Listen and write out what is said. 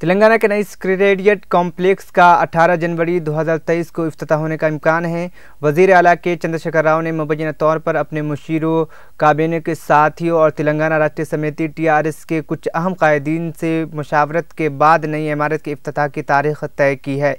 तेलंगाना के नई secretariat complex का 18 जनवरी 2023 को अफ्ताह होने का इम्कान है वजीर अला के चंद्रशेखर राव ने मुबैना तौर पर अपने मुशीरों काबीना के साथियों और तेलंगाना राष्ट्रीय समिति टीआरएस के कुछ अहम कायदीन से मुशावरत के बाद नई इमारत के अफ्ताह की तारीख तय की है